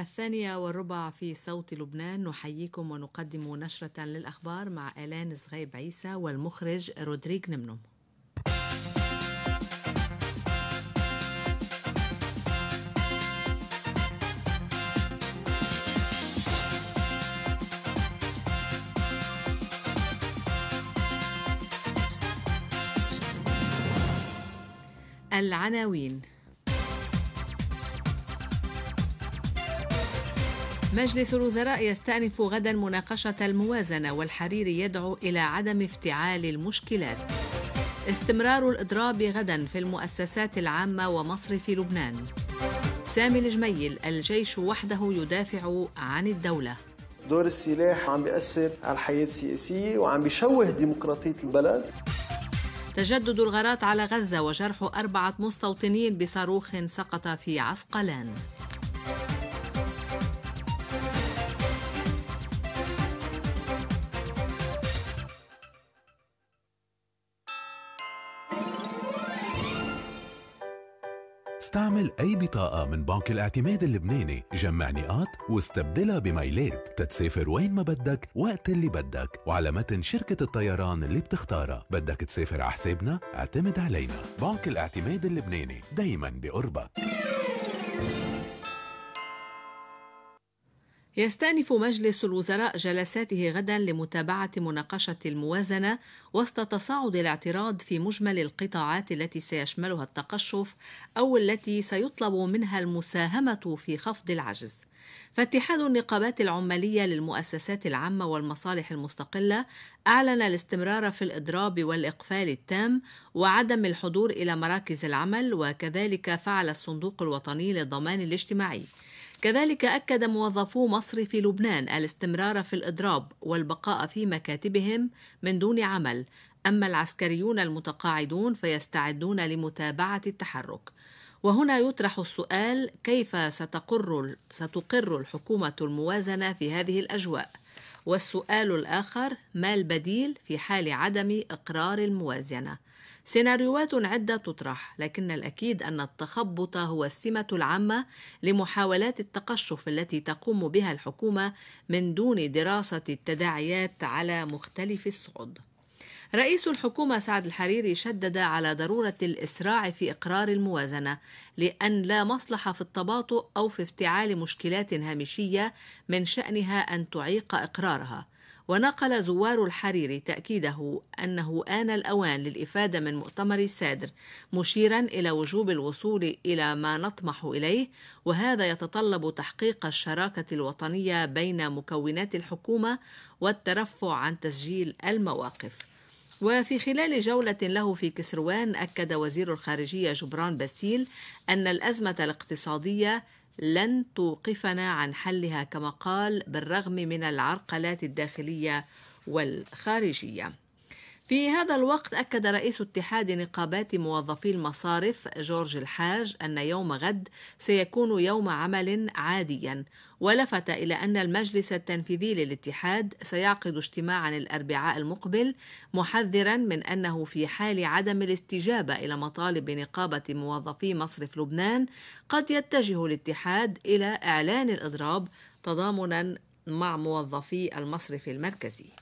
الثانية والربع في صوت لبنان نحييكم ونقدم نشرة للأخبار مع آلان صغيب عيسى والمخرج رودريغ نمنم العناوين مجلس الوزراء يستأنف غدا مناقشة الموازنة والحريري يدعو إلى عدم افتعال المشكلات. استمرار الإضراب غدا في المؤسسات العامة ومصر في لبنان. سامي الجميل الجيش وحده يدافع عن الدولة. دور السلاح عم بيأثر على الحياة السياسية وعم بيشوه ديمقراطية البلد. تجدد الغارات على غزة وجرح أربعة مستوطنين بصاروخ سقط في عسقلان. استعمل أي بطاقة من بنك الاعتماد اللبناني جمع نقاط واستبدلها بميلات تتسافر وين ما بدك وقت اللي بدك وعلى متن شركة الطيران اللي بتختارها بدك تسافر على حسابنا اعتمد علينا بنك الاعتماد اللبناني دايما بقربك يستأنف مجلس الوزراء جلساته غدا لمتابعة مناقشة الموازنة وسط تصاعد الاعتراض في مجمل القطاعات التي سيشملها التقشف أو التي سيطلب منها المساهمة في خفض العجز. فاتحاد النقابات العمالية للمؤسسات العامة والمصالح المستقلة أعلن الاستمرار في الإضراب والإقفال التام وعدم الحضور إلى مراكز العمل وكذلك فعل الصندوق الوطني للضمان الاجتماعي. كذلك أكد موظفو مصر في لبنان الاستمرار في الإضراب والبقاء في مكاتبهم من دون عمل أما العسكريون المتقاعدون فيستعدون لمتابعة التحرك وهنا يطرح السؤال كيف ستقر ستقر الحكومة الموازنة في هذه الأجواء؟ والسؤال الآخر ما البديل في حال عدم إقرار الموازنة؟ سيناريوهات عدة تطرح لكن الأكيد أن التخبط هو السمة العامة لمحاولات التقشف التي تقوم بها الحكومة من دون دراسة التداعيات على مختلف الصعد رئيس الحكومة سعد الحريري شدد على ضرورة الإسراع في إقرار الموازنة لأن لا مصلحة في التباطؤ أو في افتعال مشكلات هامشية من شأنها أن تعيق إقرارها ونقل زوار الحريري تأكيده أنه آن الأوان للإفادة من مؤتمر السادر مشيرا إلى وجوب الوصول إلى ما نطمح إليه وهذا يتطلب تحقيق الشراكة الوطنية بين مكونات الحكومة والترفع عن تسجيل المواقف وفي خلال جولة له في كسروان أكد وزير الخارجية جبران باسيل أن الأزمة الاقتصادية لن توقفنا عن حلها كما قال بالرغم من العرقلات الداخليه والخارجيه في هذا الوقت أكد رئيس اتحاد نقابات موظفي المصارف جورج الحاج أن يوم غد سيكون يوم عمل عاديا ولفت إلى أن المجلس التنفيذي للاتحاد سيعقد اجتماعا الأربعاء المقبل محذرا من أنه في حال عدم الاستجابة إلى مطالب نقابة موظفي مصرف لبنان قد يتجه الاتحاد إلى إعلان الإضراب تضامنا مع موظفي المصرف المركزي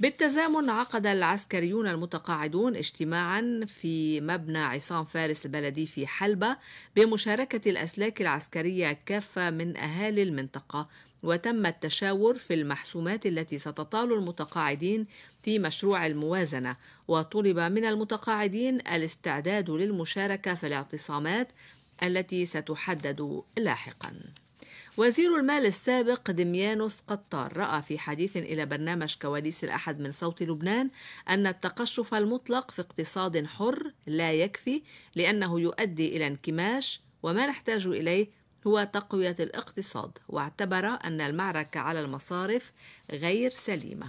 بالتزامن عقد العسكريون المتقاعدون اجتماعا في مبنى عصام فارس البلدي في حلبة بمشاركة الأسلاك العسكرية كافة من أهالي المنطقة وتم التشاور في المحسومات التي ستطال المتقاعدين في مشروع الموازنة وطلب من المتقاعدين الاستعداد للمشاركة في الاعتصامات التي ستحدد لاحقاً وزير المال السابق دميانوس قطار رأى في حديث إلى برنامج كواليس الأحد من صوت لبنان أن التقشف المطلق في اقتصاد حر لا يكفي لأنه يؤدي إلى انكماش وما نحتاج إليه هو تقوية الاقتصاد واعتبر أن المعركة على المصارف غير سليمة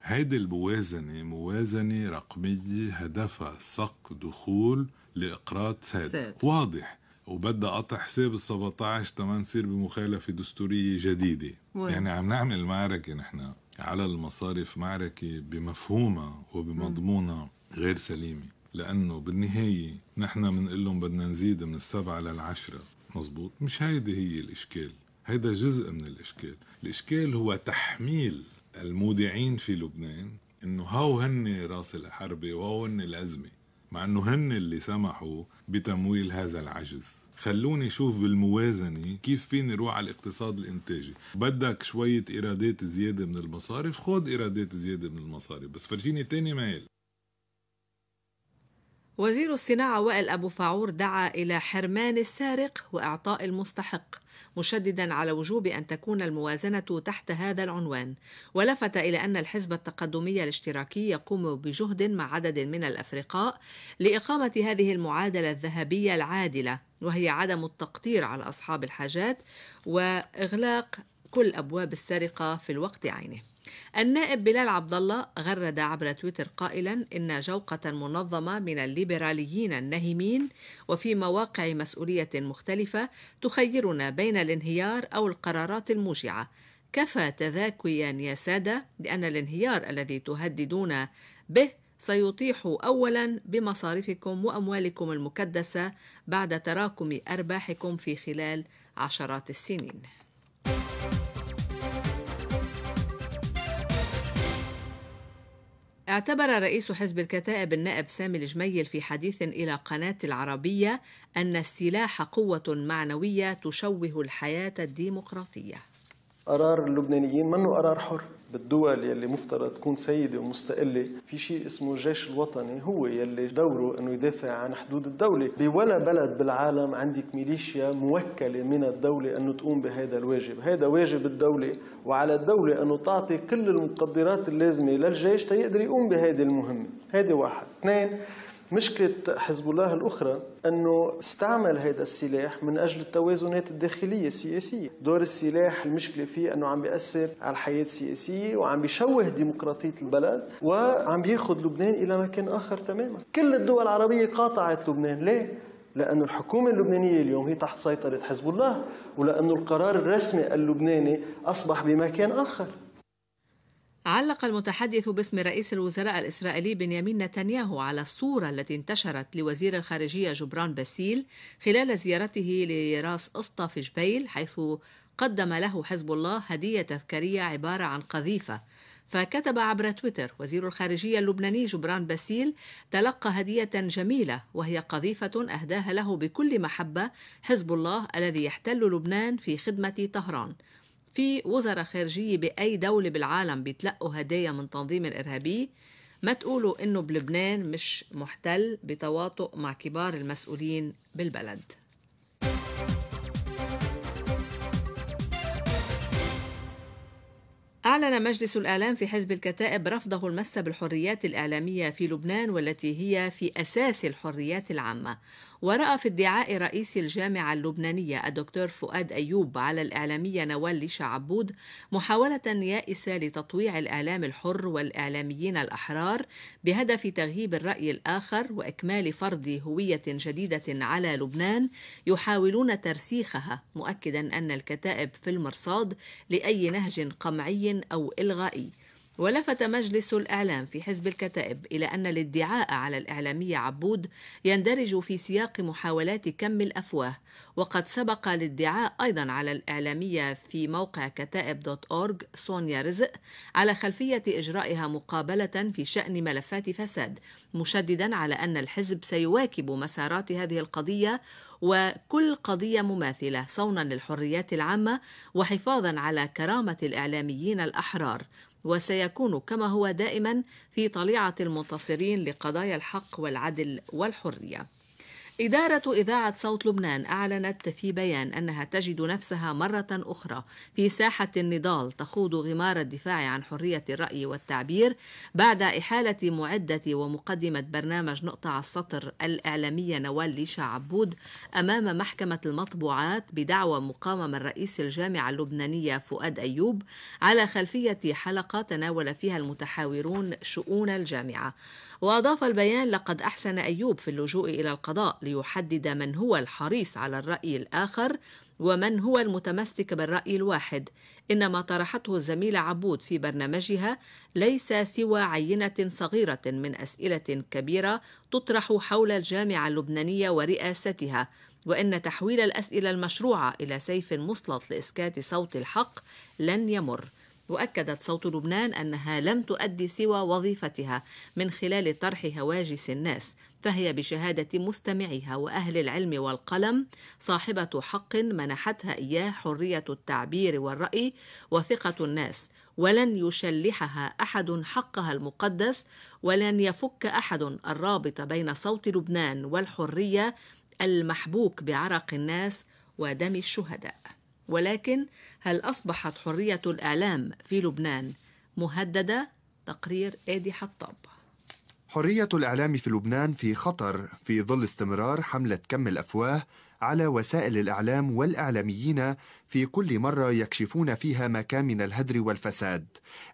هذه الموازنة موازنة رقمية هدفها سق دخول لإقراض ساد, ساد. واضح وبدها قطع حساب ال 17 تما نصير بمخالفه دستوريه جديده وي. يعني عم نعمل معركه نحن على المصارف معركه بمفهومها وبمضمونها غير سليمه لانه بالنهايه نحن بنقول لهم بدنا نزيد من السبعه للعشره مزبوط مش هيدي هي الاشكال هيدا جزء من الاشكال الاشكال هو تحميل المودعين في لبنان انه هاو هن راس الحربه وهو هن الازمه مع انه هن اللي سمحوا بتمويل هذا العجز خلوني اشوف بالموازنه كيف فيني روح على الاقتصاد الانتاجي بدك شويه ايرادات زياده من المصارف خد ايرادات زياده من المصارف بس فرجيني تاني مال وزير الصناعة وائل أبو فاعور دعا إلى حرمان السارق وإعطاء المستحق مشددا على وجوب أن تكون الموازنة تحت هذا العنوان ولفت إلى أن الحزب التقدمي الاشتراكي يقوم بجهد مع عدد من الأفرقاء لإقامة هذه المعادلة الذهبية العادلة وهي عدم التقطير على أصحاب الحاجات وإغلاق كل أبواب السرقة في الوقت عينه النائب بلال عبد الله غرد عبر تويتر قائلا ان جوقه منظمه من الليبراليين النهمين وفي مواقع مسؤوليه مختلفه تخيرنا بين الانهيار او القرارات الموجعه كفى تذاكيا يا ساده لان الانهيار الذي تهددون به سيطيح اولا بمصارفكم واموالكم المكدسه بعد تراكم ارباحكم في خلال عشرات السنين اعتبر رئيس حزب الكتائب النائب سامي الجميل في حديث إلى قناة العربية أن السلاح قوة معنوية تشوه الحياة الديمقراطية قرار اللبنانيين منه قرار حر بالدول يلي مفترض تكون سيدة ومستقلة في شيء اسمه الجيش الوطني هو يلي دوره أنه يدافع عن حدود الدولة بولا بلد بالعالم عندك ميليشيا موكلة من الدولة أنه تقوم بهذا الواجب هذا واجب الدولة وعلى الدولة أنه تعطي كل المقدرات اللازمة للجيش تيقدر يقوم بهذه المهمة هذا واحد اثنين مشكلة حزب الله الأخرى أنه استعمل هذا السلاح من أجل التوازنات الداخلية السياسية دور السلاح المشكلة فيه أنه عم بيأثر على الحياة السياسية وعم بيشوه ديمقراطية البلد وعم بياخذ لبنان إلى مكان آخر تماما كل الدول العربية قاطعت لبنان ليه؟ لأن الحكومة اللبنانية اليوم هي تحت سيطرة حزب الله ولأن القرار الرسمي اللبناني أصبح بمكان آخر علق المتحدث باسم رئيس الوزراء الإسرائيلي بنيامين نتنياهو على الصورة التي انتشرت لوزير الخارجية جبران باسيل خلال زيارته لراس أسطى في جبيل حيث قدم له حزب الله هدية تذكارية عبارة عن قذيفة فكتب عبر تويتر وزير الخارجية اللبناني جبران باسيل تلقى هدية جميلة وهي قذيفة أهداها له بكل محبة حزب الله الذي يحتل لبنان في خدمة طهران في وزراء خارجية بأي دولة بالعالم بيتلقوا هدايا من تنظيم الإرهابي ما تقولوا إنه بلبنان مش محتل بتواطؤ مع كبار المسؤولين بالبلد أعلن مجلس الإعلام في حزب الكتائب رفضه المس بالحريات الإعلامية في لبنان والتي هي في أساس الحريات العامة ورأى في ادعاء رئيس الجامعة اللبنانية الدكتور فؤاد أيوب على الإعلامية نوال ليشا عبود محاولة يائسة لتطويع الإعلام الحر والإعلاميين الأحرار بهدف تغييب الرأي الآخر وإكمال فرض هوية جديدة على لبنان يحاولون ترسيخها مؤكدا أن الكتائب في المرصاد لأي نهج قمعي أو إلغائي ولفت مجلس الإعلام في حزب الكتائب إلى أن الادعاء على الإعلامية عبود يندرج في سياق محاولات كم الأفواه وقد سبق الادعاء أيضا على الإعلامية في موقع كتائب دوت أورج سونيا رزق على خلفية إجرائها مقابلة في شأن ملفات فساد مشددا على أن الحزب سيواكب مسارات هذه القضية وكل قضية مماثلة صونا للحريات العامة وحفاظا على كرامة الإعلاميين الأحرار وسيكون كما هو دائما في طليعه المنتصرين لقضايا الحق والعدل والحريه إدارة إذاعة صوت لبنان أعلنت في بيان أنها تجد نفسها مرة أخرى في ساحة النضال تخوض غمار الدفاع عن حرية الرأي والتعبير بعد إحالة معدة ومقدمة برنامج نقطة على السطر الإعلامية نوال ليشا عبود أمام محكمة المطبوعات بدعوى مقامة من رئيس الجامعة اللبنانية فؤاد أيوب على خلفية حلقة تناول فيها المتحاورون شؤون الجامعة. وأضاف البيان لقد أحسن أيوب في اللجوء إلى القضاء ليحدد من هو الحريص على الرأي الآخر ومن هو المتمسك بالرأي الواحد إن ما طرحته الزميلة عبود في برنامجها ليس سوى عينة صغيرة من أسئلة كبيرة تطرح حول الجامعة اللبنانية ورئاستها وإن تحويل الأسئلة المشروعة إلى سيف مسلط لإسكات صوت الحق لن يمر وأكدت صوت لبنان أنها لم تؤدي سوى وظيفتها من خلال طرح هواجس الناس فهي بشهادة مستمعيها وأهل العلم والقلم صاحبة حق منحتها إياه حرية التعبير والرأي وثقة الناس ولن يشلحها احد حقها المقدس ولن يفك احد الرابط بين صوت لبنان والحريه المحبوك بعرق الناس ودم الشهداء ولكن هل أصبحت حرية الإعلام في لبنان مهددة؟ تقرير آدي حطاب حرية الإعلام في لبنان في خطر في ظل استمرار حملة كم الأفواه على وسائل الإعلام والإعلاميين في كل مرة يكشفون فيها ما كان من الهدر والفساد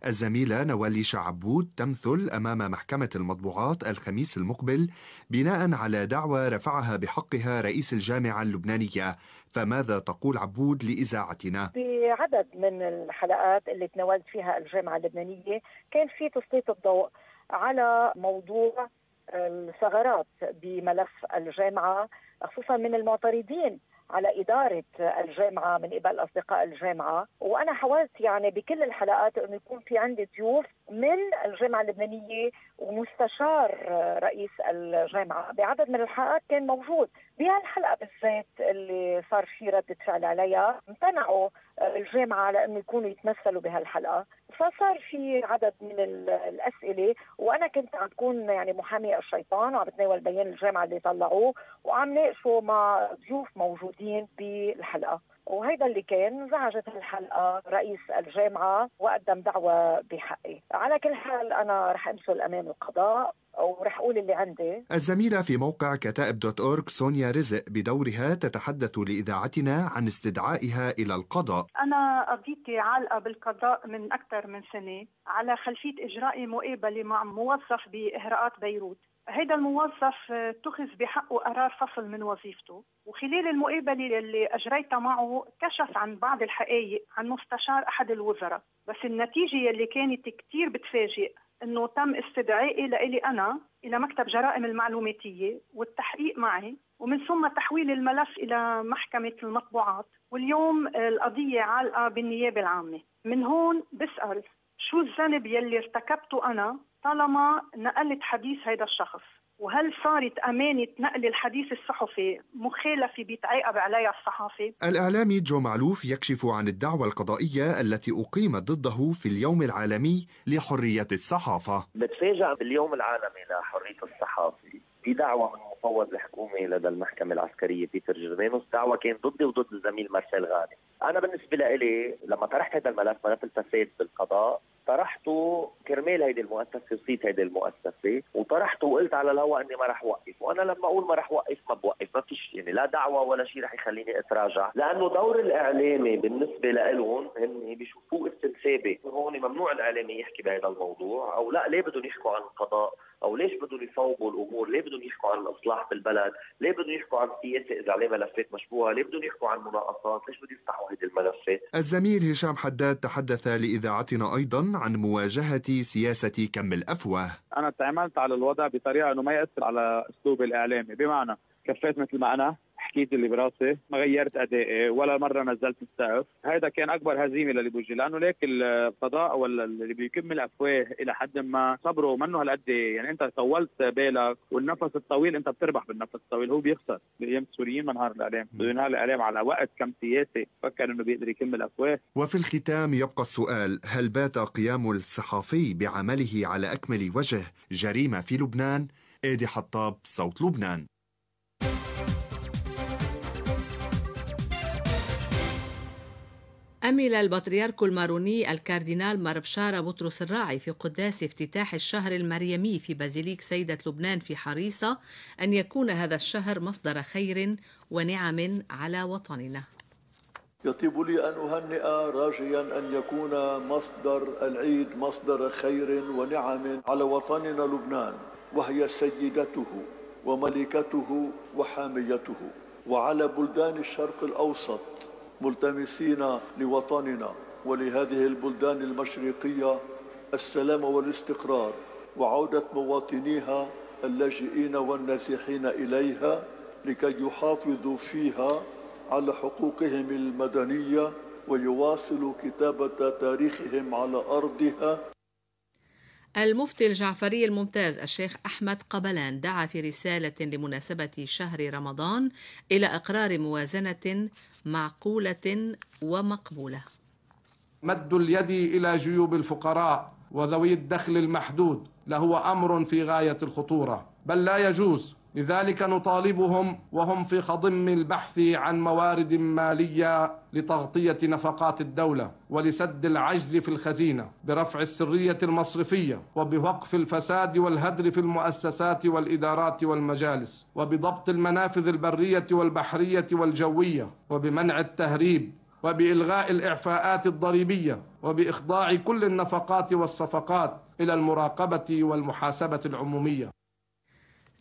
الزميلة نوالي شعبود تمثل أمام محكمة المطبوعات الخميس المقبل بناء على دعوى رفعها بحقها رئيس الجامعة اللبنانية فماذا تقول عبود لإذاعتنا؟ بعدد من الحلقات اللي تناولت فيها الجامعة اللبنانية كان في تسليط الضوء على موضوع الثغرات بملف الجامعه خصوصا من المعترضين على إدارة الجامعة من قبل أصدقاء الجامعة وأنا حاولت يعني بكل الحلقات أنه يكون في عندي ضيوف من الجامعة اللبنانية ومستشار رئيس الجامعة بعدد من الحلقات كان موجود بهالحلقة بالذات اللي صار في ردة فعل عليها امتنعوا الجامعة على أنه يكونوا يتمثلوا بهالحلقة فصار في عدد من الاسئله وانا كنت عم بكون يعني محامي الشيطان وعم بتناول بيان الجامعه اللي طلعوه وعم ناقشه مع ضيوف موجودين بالحلقه وهيدا اللي كان زعجت الحلقه رئيس الجامعه وقدم دعوه بحقي على كل حال انا رح امثل امام القضاء ورح اقول اللي عندي الزميله في موقع كتائب دوت اورك سونيا رزق بدورها تتحدث لاذاعتنا عن استدعائها الى القضاء انا قضيتي عالقه بالقضاء من اكثر من سنه على خلفيه اجراء مقابله مع موظف باهراءات بيروت هيدا الموظف اتخذ بحقه قرار فصل من وظيفته وخلال المقابلة اللي أجريتها معه كشف عن بعض الحقائق عن مستشار أحد الوزراء بس النتيجة اللي كانت كتير بتفاجئ انه تم استدعائي لإلي انا الى مكتب جرائم المعلوماتيه والتحقيق معي ومن ثم تحويل الملف الى محكمه المطبوعات واليوم القضيه عالقه بالنيابه العامه من هون بسال شو الذنب يلي ارتكبته انا طالما نقلت حديث هيدا الشخص وهل صارت أمانة نقل الحديث الصحفي مخالفة بيتعاقب عليها الصحافي؟ الإعلامي جو معلوف يكشف عن الدعوة القضائية التي أقيمت ضده في اليوم العالمي لحرية الصحافة بتفاجأ باليوم العالمي لحرية الصحافة في دعوة من مفوض الحكومة لدى المحكمة العسكرية بيتر جرمانوس دعوة كان ضدي وضد الزميل مارسيل غانم أنا بالنسبة لي لما طرحت هذا الملف ملف الفساد بالقضاء طرحته كرمال هيدي المؤسسه وصيت هيدي المؤسسه وطرحته وقلت على الهواء اني ما رح وقف وانا لما اقول ما رح وقف ما بوقف ما فيش يعني لا دعوه ولا شيء رح يخليني اتراجع لانه دور الاعلامي بالنسبه لهم هن بيشوفوه استنسابي هون ممنوع الاعلامي يحكي بهذا الموضوع او لا ليه بدهم يحكوا عن القضاء او ليش بدهم يصوبوا الامور؟ ليه بدهم يحكوا عن الاصلاح بالبلد؟ ليه بدهم يحكوا عن السياسه اذا عليه ملفات مشبوهه؟ ليه بدهم يحكوا عن مناقصات؟ ليش بدهم يفتحوا هذه الملفات؟ الزميل هشام حداد تحدث لاذاعتنا ايضا عن مواجهه سياسه كم الافواه. انا تعاملت على الوضع بطريقه انه ما ياثر على اسلوبي الاعلامي، بمعنى كفيت مثل ما انا التفكيك اللي براسي ما غيرت ادائي ولا مره نزلت السقف هذا كان اكبر هزيمه لليبوجي لانه ليك القضاء ولا اللي بيكمل افواه الى حد ما صبره منه هالقد إيه. يعني انت طولت بالك والنفس الطويل انت بتربح بالنفس الطويل هو بيخسر بايام السوريين منهار الاعلام بينهار الاعلام على وقت كم سياسي فكر انه بيقدر يكمل افواه وفي الختام يبقى السؤال هل بات قيام الصحفي بعمله على اكمل وجه جريمه في لبنان ايدي حطاب صوت لبنان أمل البطريرك الماروني الكاردينال مربشارة بطرس الراعي في قداس افتتاح الشهر المريمي في بازيليك سيدة لبنان في حريصة أن يكون هذا الشهر مصدر خير ونعم على وطننا يطيب لي أن أهنئ راجيا أن يكون مصدر العيد مصدر خير ونعم على وطننا لبنان وهي سيدته وملكته وحاميته وعلى بلدان الشرق الأوسط ملتمسين لوطننا ولهذه البلدان المشرقية السلام والاستقرار وعودة مواطنيها اللاجئين والنازحين إليها لكي يحافظوا فيها على حقوقهم المدنية ويواصلوا كتابة تاريخهم على أرضها المفتي الجعفري الممتاز الشيخ أحمد قبلان دعا في رسالة لمناسبة شهر رمضان إلى إقرار موازنة معقولة ومقبولة. مد اليد إلى جيوب الفقراء وذوي الدخل المحدود لهو أمر في غاية الخطورة، بل لا يجوز لذلك نطالبهم وهم في خضم البحث عن موارد ماليه لتغطيه نفقات الدوله ولسد العجز في الخزينه برفع السريه المصرفيه وبوقف الفساد والهدر في المؤسسات والادارات والمجالس وبضبط المنافذ البريه والبحريه والجويه وبمنع التهريب وبالغاء الاعفاءات الضريبيه وباخضاع كل النفقات والصفقات الى المراقبه والمحاسبه العموميه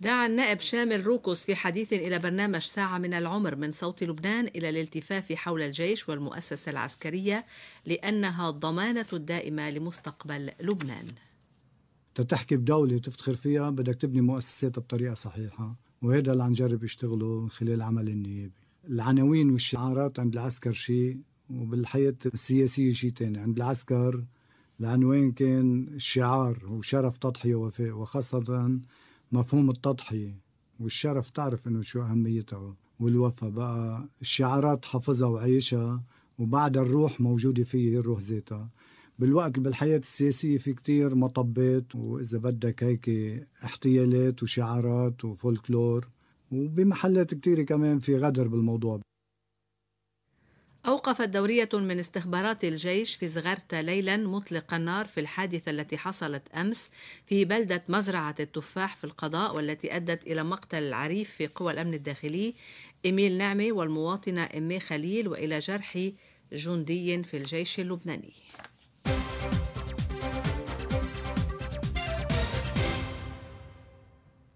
دعا النائب شامل روكوس في حديث إلى برنامج ساعة من العمر من صوت لبنان إلى الالتفاف حول الجيش والمؤسسة العسكرية لأنها الضمانة الدائمة لمستقبل لبنان تتحكي بدولة وتفتخر فيها بدك تبني مؤسساتها بطريقة صحيحة وهذا اللي عم جرب يشتغله من خلال عمل النيابي العناوين والشعارات عند العسكر شيء وبالحياة السياسية شيء تاني عند العسكر العنوان كان الشعار وشرف تضحية ووفاء وخاصة مفهوم التضحية والشرف تعرف انه شو اهميته والوفاء بقى الشعارات حافظها وعيشها وبعد الروح موجودة فيه الروح ذاتها بالوقت بالحياة السياسية في كتير مطبات وإذا بدك هيك احتيالات وشعارات وفولكلور وبمحلات كتير كمان في غدر بالموضوع أوقفت دورية من استخبارات الجيش في زغرتا ليلا مطلق النار في الحادثة التي حصلت أمس في بلدة مزرعة التفاح في القضاء والتي أدت إلى مقتل العريف في قوى الأمن الداخلي إميل نعمي والمواطنة إمي خليل وإلى جرح جندي في الجيش اللبناني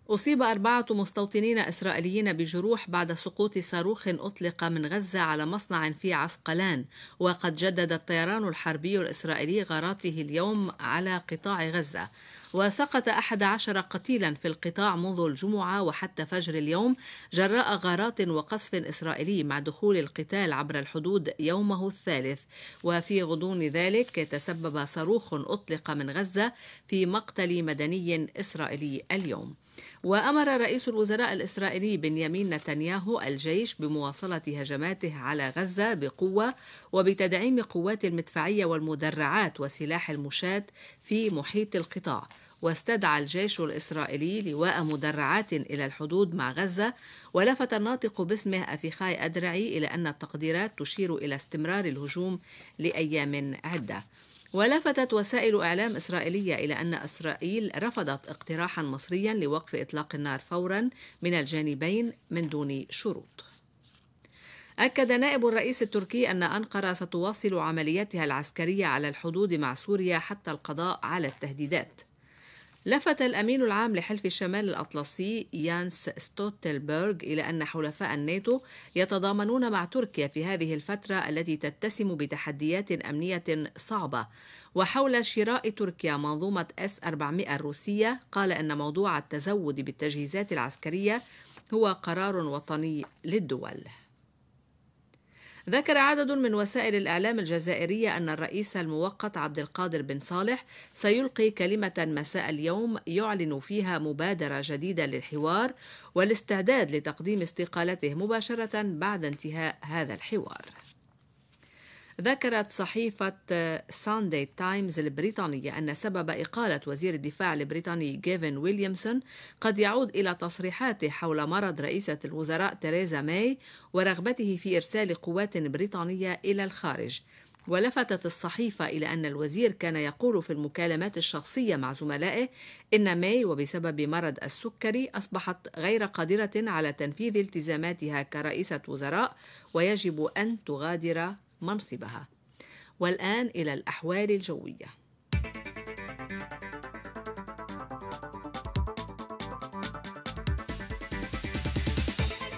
أصيب أربعة مستوطنين إسرائيليين بجروح بعد سقوط صاروخ أطلق من غزة على مصنع في عسقلان وقد جدد الطيران الحربي الإسرائيلي غاراته اليوم على قطاع غزة وسقط أحد عشر قتيلا في القطاع منذ الجمعة وحتى فجر اليوم جراء غارات وقصف إسرائيلي مع دخول القتال عبر الحدود يومه الثالث وفي غضون ذلك تسبب صاروخ أطلق من غزة في مقتل مدني إسرائيلي اليوم وأمر رئيس الوزراء الإسرائيلي بنيامين نتنياهو الجيش بمواصلة هجماته على غزة بقوة وبتدعيم قوات المدفعية والمدرعات وسلاح المشاة في محيط القطاع واستدعى الجيش الإسرائيلي لواء مدرعات إلى الحدود مع غزة ولفت الناطق باسمه أفيخاي أدرعي إلى أن التقديرات تشير إلى استمرار الهجوم لأيام عدة ولفتت وسائل إعلام إسرائيلية إلى أن إسرائيل رفضت اقتراحا مصريا لوقف إطلاق النار فورا من الجانبين من دون شروط. أكد نائب الرئيس التركي أن أنقرة ستواصل عملياتها العسكرية على الحدود مع سوريا حتى القضاء على التهديدات. لفت الأمين العام لحلف الشمال الأطلسي يانس ستوتلبرغ إلى أن حلفاء الناتو يتضامنون مع تركيا في هذه الفترة التي تتسم بتحديات أمنية صعبة وحول شراء تركيا منظومة اس 400 الروسية قال أن موضوع التزود بالتجهيزات العسكرية هو قرار وطني للدول ذكر عدد من وسائل الإعلام الجزائرية أن الرئيس المؤقت عبد القادر بن صالح سيلقي كلمة مساء اليوم يعلن فيها مبادرة جديدة للحوار والاستعداد لتقديم استقالته مباشرة بعد انتهاء هذا الحوار ذكرت صحيفة ساندي تايمز البريطانية أن سبب إقالة وزير الدفاع البريطاني جيفن ويليامسون قد يعود إلى تصريحاته حول مرض رئيسة الوزراء تيريزا ماي ورغبته في إرسال قوات بريطانية إلى الخارج ولفتت الصحيفة إلى أن الوزير كان يقول في المكالمات الشخصية مع زملائه إن ماي وبسبب مرض السكري أصبحت غير قادرة على تنفيذ التزاماتها كرئيسة وزراء ويجب أن تغادر منصبها والآن إلى الأحوال الجوية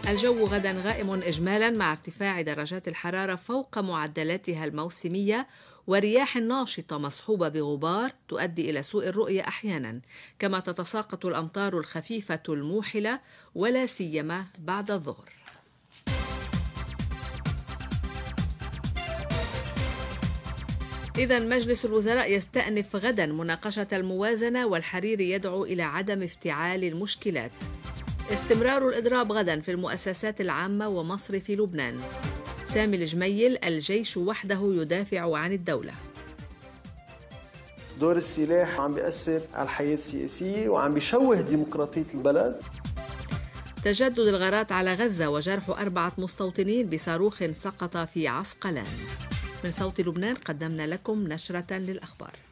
الجو غدا غائم إجمالا مع ارتفاع درجات الحرارة فوق معدلاتها الموسمية ورياح ناشطة مصحوبة بغبار تؤدي إلى سوء الرؤية أحيانا كما تتساقط الأمطار الخفيفة الموحلة ولا سيما بعد الظهر إذا مجلس الوزراء يستأنف غدا مناقشة الموازنة والحرير يدعو إلى عدم افتعال المشكلات. استمرار الإضراب غدا في المؤسسات العامة ومصر في لبنان. سامي الجميل الجيش وحده يدافع عن الدولة. دور السلاح عم بيأثر على الحياة السياسية وعم بيشوه ديمقراطية البلد. تجدد الغارات على غزة وجرح أربعة مستوطنين بصاروخ سقط في عسقلان. من صوت لبنان قدمنا لكم نشرة للأخبار